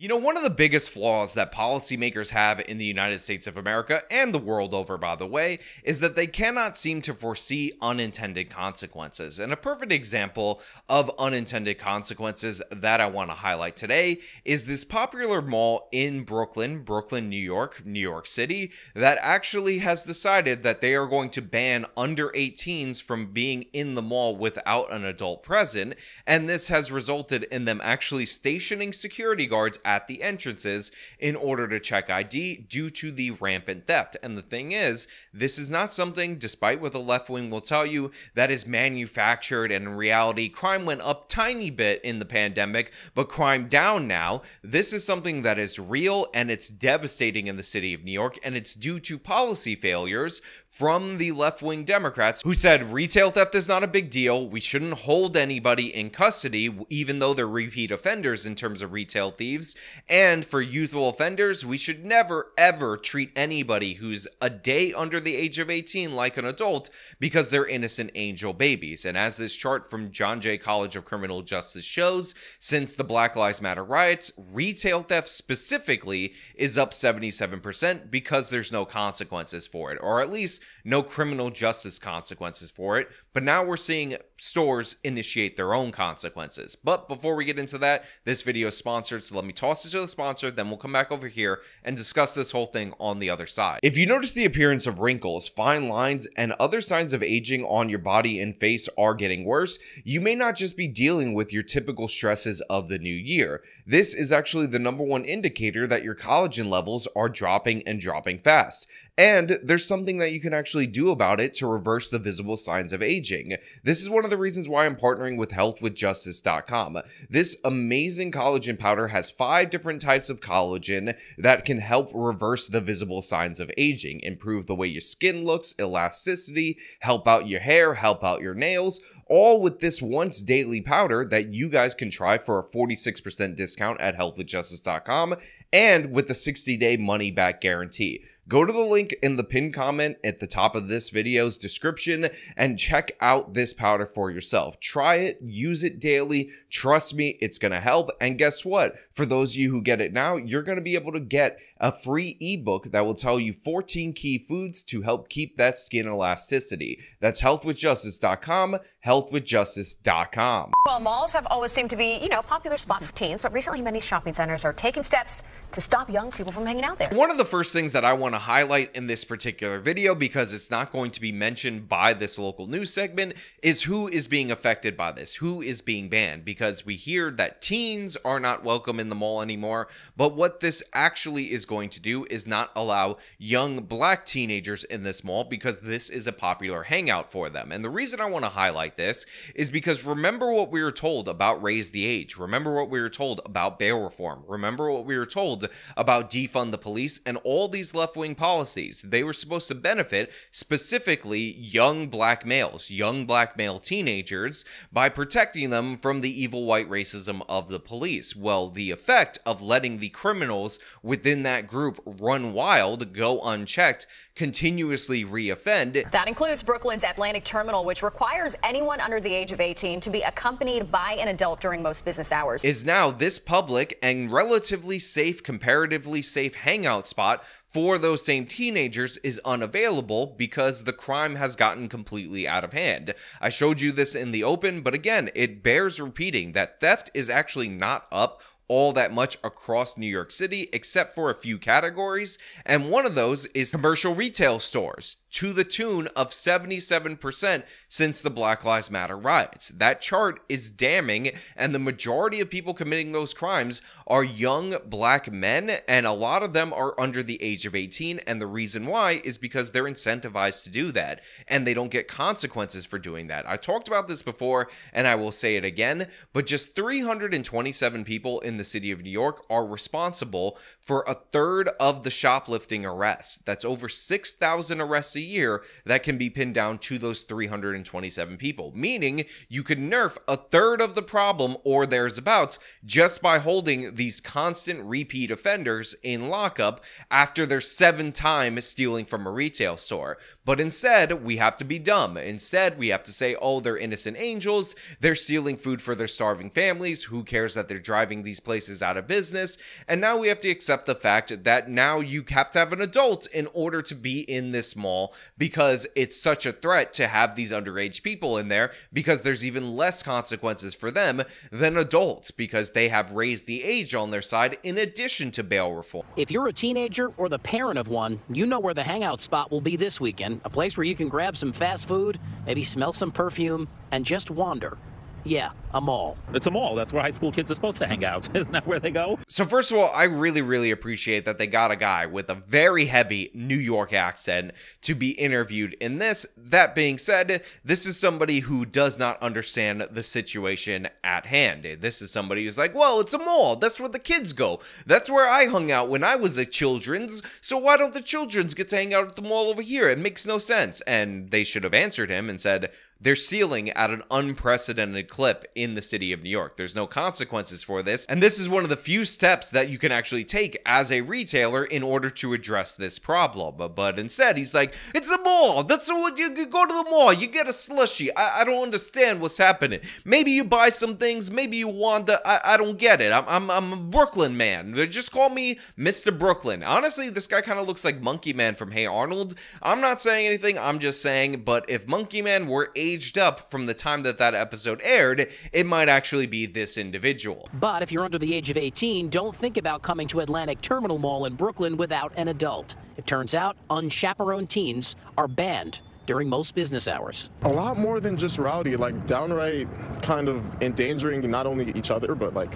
You know, one of the biggest flaws that policymakers have in the United States of America and the world over, by the way, is that they cannot seem to foresee unintended consequences. And a perfect example of unintended consequences that I want to highlight today is this popular mall in Brooklyn, Brooklyn, New York, New York City, that actually has decided that they are going to ban under 18s from being in the mall without an adult present. And this has resulted in them actually stationing security guards at the entrances in order to check ID due to the rampant theft. And the thing is, this is not something, despite what the left wing will tell you, that is manufactured. And in reality, crime went up tiny bit in the pandemic, but crime down now. This is something that is real and it's devastating in the city of New York, and it's due to policy failures from the left wing Democrats who said retail theft is not a big deal. We shouldn't hold anybody in custody, even though they're repeat offenders in terms of retail thieves. And for youthful offenders, we should never, ever treat anybody who's a day under the age of 18 like an adult because they're innocent angel babies. And as this chart from John Jay College of Criminal Justice shows, since the Black Lives Matter riots, retail theft specifically is up 77% because there's no consequences for it, or at least no criminal justice consequences for it, but now we're seeing stores initiate their own consequences. But before we get into that, this video is sponsored, so let me toss it to the sponsor, then we'll come back over here and discuss this whole thing on the other side. If you notice the appearance of wrinkles, fine lines, and other signs of aging on your body and face are getting worse, you may not just be dealing with your typical stresses of the new year. This is actually the number one indicator that your collagen levels are dropping and dropping fast. And there's something that you can actually do about it to reverse the visible signs of aging aging. This is one of the reasons why I'm partnering with healthwithjustice.com. This amazing collagen powder has five different types of collagen that can help reverse the visible signs of aging, improve the way your skin looks, elasticity, help out your hair, help out your nails, all with this once daily powder that you guys can try for a 46% discount at healthwithjustice.com and with the 60 day money back guarantee go to the link in the pinned comment at the top of this video's description and check out this powder for yourself. Try it, use it daily. Trust me, it's going to help. And guess what? For those of you who get it now, you're going to be able to get a free ebook that will tell you 14 key foods to help keep that skin elasticity. That's healthwithjustice.com, healthwithjustice.com. Well, malls have always seemed to be, you know, popular spot for teens, but recently many shopping centers are taking steps to stop young people from hanging out there. One of the first things that I want to highlight in this particular video, because it's not going to be mentioned by this local news segment, is who is being affected by this, who is being banned, because we hear that teens are not welcome in the mall anymore. But what this actually is going to do is not allow young black teenagers in this mall because this is a popular hangout for them. And the reason I want to highlight this is because remember what we were told about raise the age. Remember what we were told about bail reform. Remember what we were told about defund the police and all these left wing policies. They were supposed to benefit specifically young black males, young black male teenagers, by protecting them from the evil white racism of the police. Well, the effect of letting the criminals within that group run wild, go unchecked, continuously reoffend. That includes Brooklyn's Atlantic Terminal, which requires anyone under the age of 18 to be accompanied by an adult during most business hours. Is now this public and relatively safe comparatively safe hangout spot for those same teenagers is unavailable because the crime has gotten completely out of hand. I showed you this in the open, but again, it bears repeating that theft is actually not up all that much across New York City, except for a few categories. And one of those is commercial retail stores to the tune of 77% since the Black Lives Matter riots. That chart is damning, and the majority of people committing those crimes are young black men, and a lot of them are under the age of 18. And the reason why is because they're incentivized to do that and they don't get consequences for doing that. I talked about this before, and I will say it again, but just 327 people in the city of New York are responsible for a third of the shoplifting arrests. That's over 6,000 arrests a year that can be pinned down to those 327 people, meaning you could nerf a third of the problem or thereabouts just by holding these constant repeat offenders in lockup after their seven time stealing from a retail store. But instead, we have to be dumb. Instead, we have to say, oh, they're innocent angels. They're stealing food for their starving families. Who cares that they're driving these place is out of business. And now we have to accept the fact that now you have to have an adult in order to be in this mall because it's such a threat to have these underage people in there because there's even less consequences for them than adults because they have raised the age on their side in addition to bail reform. If you're a teenager or the parent of one, you know where the hangout spot will be this weekend, a place where you can grab some fast food, maybe smell some perfume, and just wander. Yeah, a mall. It's a mall. That's where high school kids are supposed to hang out. Isn't that where they go? So, first of all, I really, really appreciate that they got a guy with a very heavy New York accent to be interviewed in this. That being said, this is somebody who does not understand the situation at hand. This is somebody who's like, well, it's a mall. That's where the kids go. That's where I hung out when I was a children's. So, why don't the children's get to hang out at the mall over here? It makes no sense. And they should have answered him and said, they're sealing at an unprecedented clip in the city of New York. There's no consequences for this. And this is one of the few steps that you can actually take as a retailer in order to address this problem. But instead, he's like, it's a mall. That's what you, you go to the mall. You get a slushy. I, I, don't understand what's happening. Maybe you buy some things. Maybe you want the. I, I don't get it. I'm, I'm, I'm a Brooklyn man. Just call me Mr. Brooklyn. Honestly, this guy kind of looks like Monkey Man from Hey Arnold. I'm not saying anything. I'm just saying, but if Monkey Man were a aged up from the time that that episode aired, it might actually be this individual. But if you're under the age of 18, don't think about coming to Atlantic Terminal Mall in Brooklyn without an adult. It turns out unchaperoned teens are banned during most business hours. A lot more than just rowdy, like downright kind of endangering not only each other, but like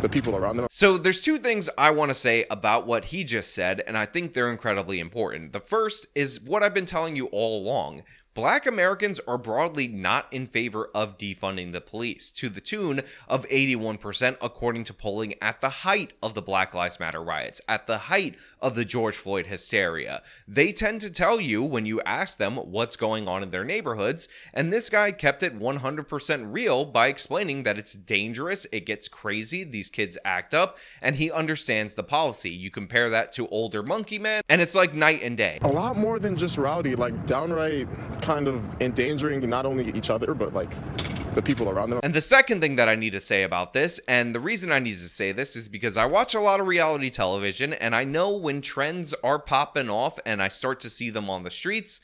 the people around them. So there's two things I want to say about what he just said, and I think they're incredibly important. The first is what I've been telling you all along, Black Americans are broadly not in favor of defunding the police, to the tune of 81%, according to polling at the height of the Black Lives Matter riots, at the height of the George Floyd hysteria. They tend to tell you when you ask them what's going on in their neighborhoods, and this guy kept it 100% real by explaining that it's dangerous, it gets crazy, these kids act up, and he understands the policy. You compare that to older Monkey Man, and it's like night and day. A lot more than just rowdy, like downright kind of endangering not only each other, but like the people around them. And the second thing that I need to say about this, and the reason I need to say this is because I watch a lot of reality television and I know when trends are popping off and I start to see them on the streets,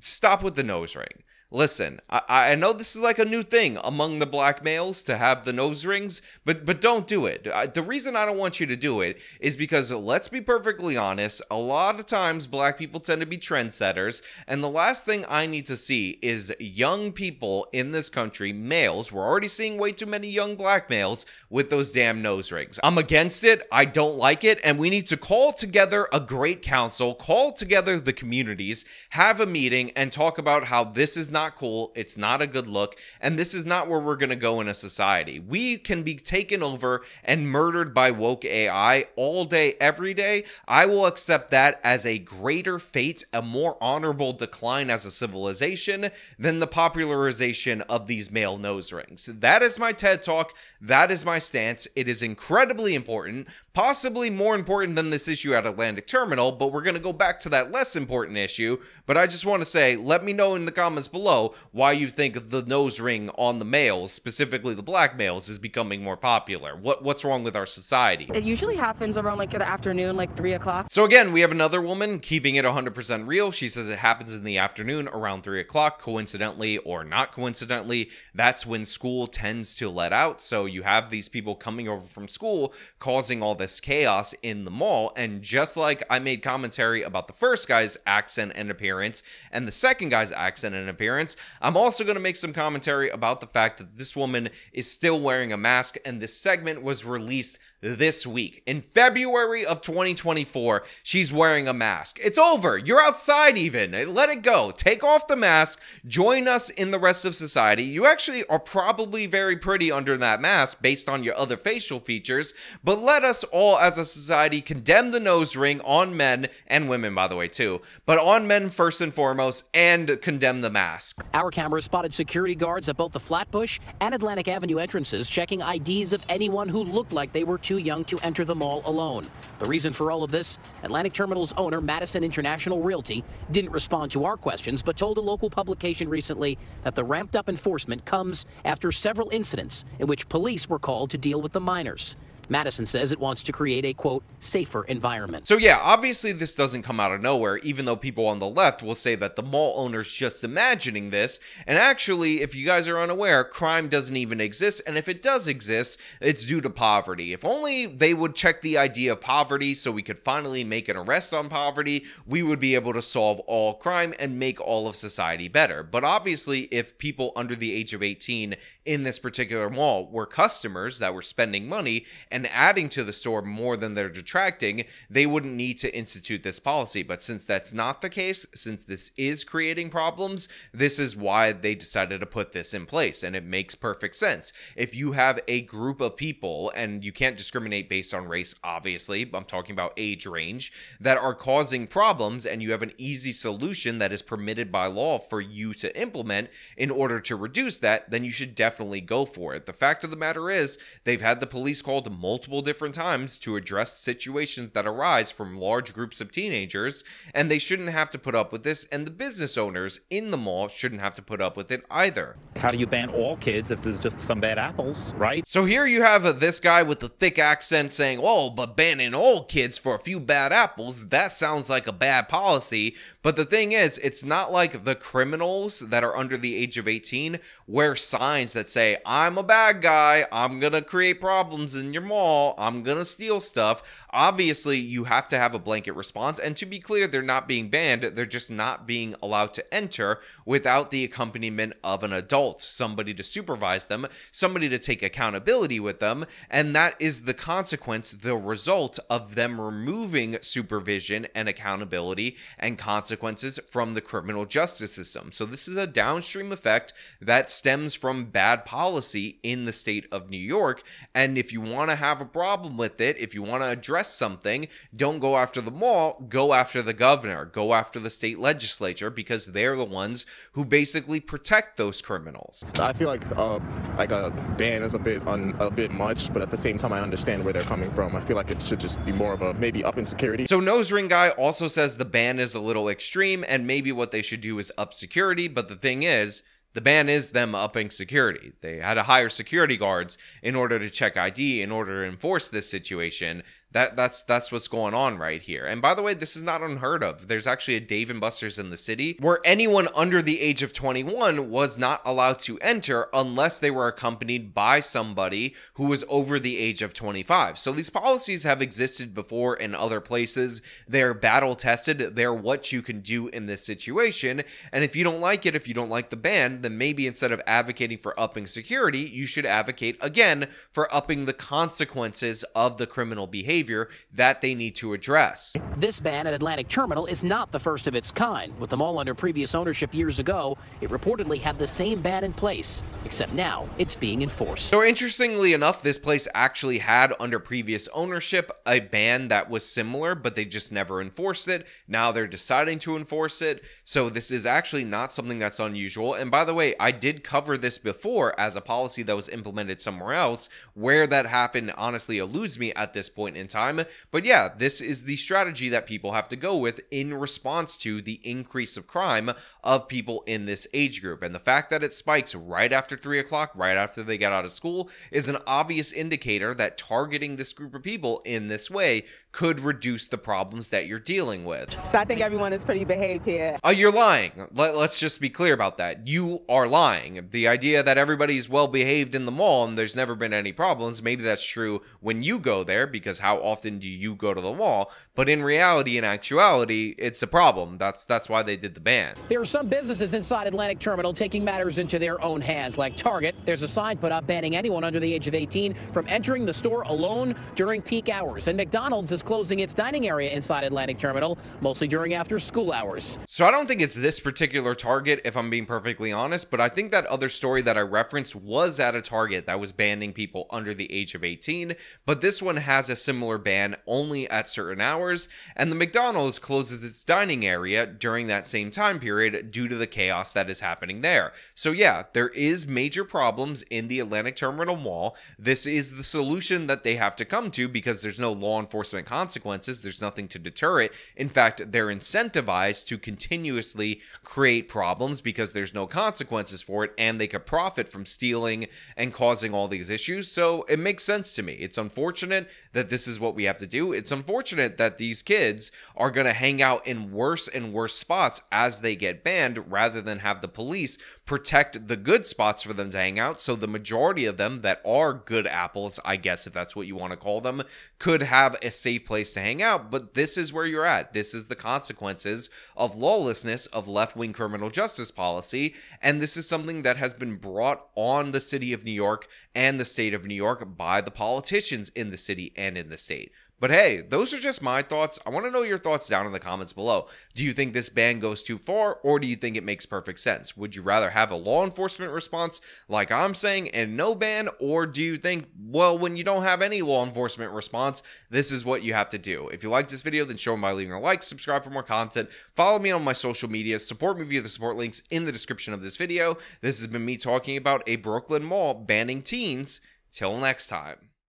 stop with the nose ring listen, I, I know this is like a new thing among the black males to have the nose rings, but but don't do it. I, the reason I don't want you to do it is because let's be perfectly honest, a lot of times black people tend to be trendsetters, and the last thing I need to see is young people in this country, males, we're already seeing way too many young black males with those damn nose rings. I'm against it, I don't like it, and we need to call together a great council, call together the communities, have a meeting and talk about how this is not cool. It's not a good look. And this is not where we're going to go in a society. We can be taken over and murdered by woke AI all day, every day. I will accept that as a greater fate, a more honorable decline as a civilization than the popularization of these male nose rings. That is my TED talk. That is my stance. It is incredibly important, possibly more important than this issue at Atlantic Terminal, but we're going to go back to that less important issue. But I just want to say, let me know in the comments below below why you think the nose ring on the males, specifically the black males, is becoming more popular. What what's wrong with our society? It usually happens around like the afternoon, like three o'clock. So again, we have another woman keeping it 100% real. She says it happens in the afternoon around three o'clock, coincidentally or not coincidentally. That's when school tends to let out. So you have these people coming over from school, causing all this chaos in the mall. And just like I made commentary about the first guy's accent and appearance, and the second guy's accent and appearance appearance. I'm also going to make some commentary about the fact that this woman is still wearing a mask, and this segment was released this week. In February of 2024, she's wearing a mask. It's over. You're outside, even. Let it go. Take off the mask. Join us in the rest of society. You actually are probably very pretty under that mask based on your other facial features, but let us all as a society condemn the nose ring on men and women, by the way, too, but on men first and foremost, and condemn the mask. Our cameras spotted security guards at both the Flatbush and Atlantic Avenue entrances checking IDs of anyone who looked like they were too young to enter the mall alone. The reason for all of this, Atlantic Terminal's owner, Madison International Realty, didn't respond to our questions, but told a local publication recently that the ramped up enforcement comes after several incidents in which police were called to deal with the minors. Madison says it wants to create a, quote, safer environment. So, yeah, obviously this doesn't come out of nowhere, even though people on the left will say that the mall owner's just imagining this. And actually, if you guys are unaware, crime doesn't even exist. And if it does exist, it's due to poverty. If only they would check the idea of poverty so we could finally make an arrest on poverty, we would be able to solve all crime and make all of society better. But obviously, if people under the age of 18 in this particular mall were customers that were spending money, and adding to the store more than they're detracting, they wouldn't need to institute this policy. But since that's not the case, since this is creating problems, this is why they decided to put this in place. And it makes perfect sense. If you have a group of people, and you can't discriminate based on race, obviously, I'm talking about age range, that are causing problems, and you have an easy solution that is permitted by law for you to implement in order to reduce that, then you should definitely go for it. The fact of the matter is, they've had the police called multiple different times to address situations that arise from large groups of teenagers, and they shouldn't have to put up with this, and the business owners in the mall shouldn't have to put up with it either. How do you ban all kids if there's just some bad apples, right? So here you have uh, this guy with a thick accent saying, oh, but banning all kids for a few bad apples, that sounds like a bad policy, but the thing is, it's not like the criminals that are under the age of 18 wear signs that say, I'm a bad guy, I'm gonna create problems in your mall, I'm gonna steal stuff. Obviously, you have to have a blanket response. And to be clear, they're not being banned, they're just not being allowed to enter without the accompaniment of an adult, somebody to supervise them, somebody to take accountability with them. And that is the consequence, the result of them removing supervision and accountability and consequence consequences from the criminal justice system. So, this is a downstream effect that stems from bad policy in the state of New York. And if you want to have a problem with it, if you want to address something, don't go after the mall, go after the governor, go after the state legislature, because they're the ones who basically protect those criminals. I feel like uh, like a ban is a bit un, a bit much, but at the same time, I understand where they're coming from. I feel like it should just be more of a maybe up in security. So, Nose Ring Guy also says the ban is a little extreme extreme, and maybe what they should do is up security. But the thing is, the ban is them upping security. They had to hire security guards in order to check ID, in order to enforce this situation that that's that's what's going on right here. And by the way, this is not unheard of. There's actually a Dave and Buster's in the city where anyone under the age of 21 was not allowed to enter unless they were accompanied by somebody who was over the age of 25. So these policies have existed before in other places. They're battle tested. They're what you can do in this situation. And if you don't like it, if you don't like the ban, then maybe instead of advocating for upping security, you should advocate again for upping the consequences of the criminal behavior behavior that they need to address. This ban at Atlantic Terminal is not the first of its kind. With the mall under previous ownership years ago, it reportedly had the same ban in place, except now it's being enforced. So interestingly enough, this place actually had under previous ownership a ban that was similar, but they just never enforced it. Now they're deciding to enforce it. So this is actually not something that's unusual. And by the way, I did cover this before as a policy that was implemented somewhere else. Where that happened honestly eludes me at this point in in time. But yeah, this is the strategy that people have to go with in response to the increase of crime of people in this age group. And the fact that it spikes right after three o'clock, right after they get out of school, is an obvious indicator that targeting this group of people in this way could reduce the problems that you're dealing with. I think everyone is pretty behaved here. Uh, you're lying. Let, us just be clear about that. You are lying. The idea that everybody's well behaved in the mall and there's never been any problems, maybe that's true when you go there because how how often do you go to the wall? But in reality, in actuality, it's a problem. That's that's why they did the ban. There are some businesses inside Atlantic Terminal taking matters into their own hands, like Target. There's a sign put up banning anyone under the age of 18 from entering the store alone during peak hours. And McDonald's is closing its dining area inside Atlantic Terminal, mostly during after school hours. So I don't think it's this particular Target, if I'm being perfectly honest, but I think that other story that I referenced was at a Target that was banning people under the age of 18. But this one has a similar similar ban only at certain hours, and the McDonald's closes its dining area during that same time period due to the chaos that is happening there. So yeah, there is major problems in the Atlantic Terminal Mall. This is the solution that they have to come to because there's no law enforcement consequences, there's nothing to deter it. In fact, they're incentivized to continuously create problems because there's no consequences for it and they could profit from stealing and causing all these issues. So it makes sense to me. It's unfortunate that this is is what we have to do. It's unfortunate that these kids are going to hang out in worse and worse spots as they get banned rather than have the police protect the good spots for them to hang out. So the majority of them that are good apples, I guess if that's what you want to call them, could have a safe place to hang out. But this is where you're at. This is the consequences of lawlessness, of left wing criminal justice policy. And this is something that has been brought on the city of New York and the state of New York by the politicians in the city and in the state. But hey, those are just my thoughts. I want to know your thoughts down in the comments below. Do you think this ban goes too far or do you think it makes perfect sense? Would you rather have a law enforcement response like I'm saying and no ban or do you think well when you don't have any law enforcement response, this is what you have to do. If you liked this video, then show them by leaving a like, subscribe for more content, follow me on my social media, support me via the support links in the description of this video. This has been me talking about a Brooklyn mall banning teens. Till next time.